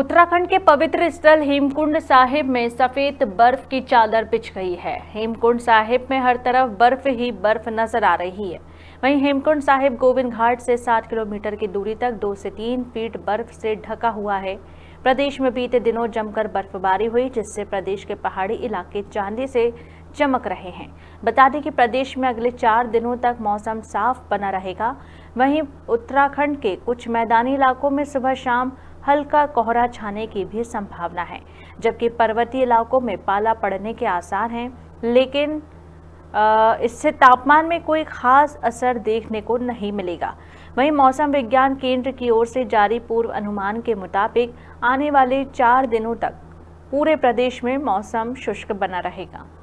उत्तराखंड के पवित्र स्थल हेमकुंड साहिब में सफेद बर्फ की चादर बिछ गई है हेमकुंड साहिब में हर तरफ बर्फ ही बर्फ नजर आ रही है वहीं हेमकुंड साहिब गोविंद घाट से सात किलोमीटर की दूरी तक दो से तीन फीट बर्फ से ढका हुआ है प्रदेश में बीते दिनों जमकर बर्फबारी हुई जिससे प्रदेश के पहाड़ी इलाके चांदी से चमक रहे हैं बता दें कि प्रदेश में अगले चार दिनों तक मौसम साफ बना रहेगा वहीं उत्तराखंड के कुछ मैदानी इलाकों में सुबह शाम हल्का कोहरा छाने की भी संभावना है जबकि पर्वतीय इलाकों में पाला पड़ने के आसार हैं लेकिन इससे तापमान में कोई खास असर देखने को नहीं मिलेगा वहीं मौसम विज्ञान केंद्र की ओर से जारी पूर्व अनुमान के मुताबिक आने वाले चार दिनों तक पूरे प्रदेश में मौसम शुष्क बना रहेगा